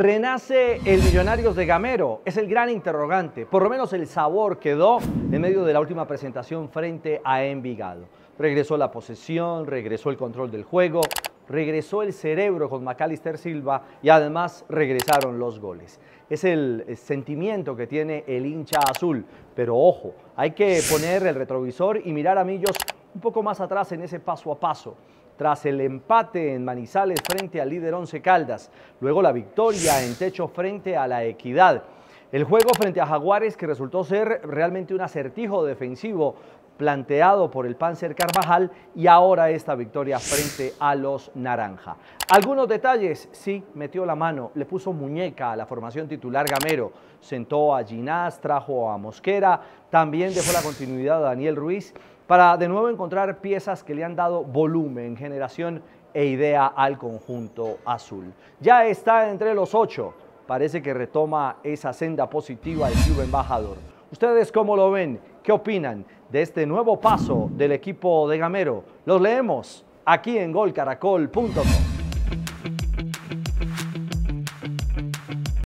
¿Renace el Millonarios de Gamero? Es el gran interrogante. Por lo menos el sabor quedó en medio de la última presentación frente a Envigado. Regresó la posesión, regresó el control del juego, regresó el cerebro con Macalister Silva y además regresaron los goles. Es el eh, sentimiento que tiene el hincha azul. Pero ojo, hay que poner el retrovisor y mirar a Millos un poco más atrás en ese paso a paso. Tras el empate en Manizales frente al líder Once Caldas, luego la victoria en Techo frente a la Equidad. El juego frente a Jaguares, que resultó ser realmente un acertijo defensivo planteado por el Panzer Carvajal y ahora esta victoria frente a los Naranja. Algunos detalles, sí, metió la mano, le puso muñeca a la formación titular Gamero, sentó a Ginás, trajo a Mosquera, también dejó la continuidad a Daniel Ruiz para de nuevo encontrar piezas que le han dado volumen, generación e idea al conjunto azul. Ya está entre los ocho parece que retoma esa senda positiva el club embajador. ¿Ustedes cómo lo ven? ¿Qué opinan de este nuevo paso del equipo de Gamero? Los leemos aquí en golcaracol.com.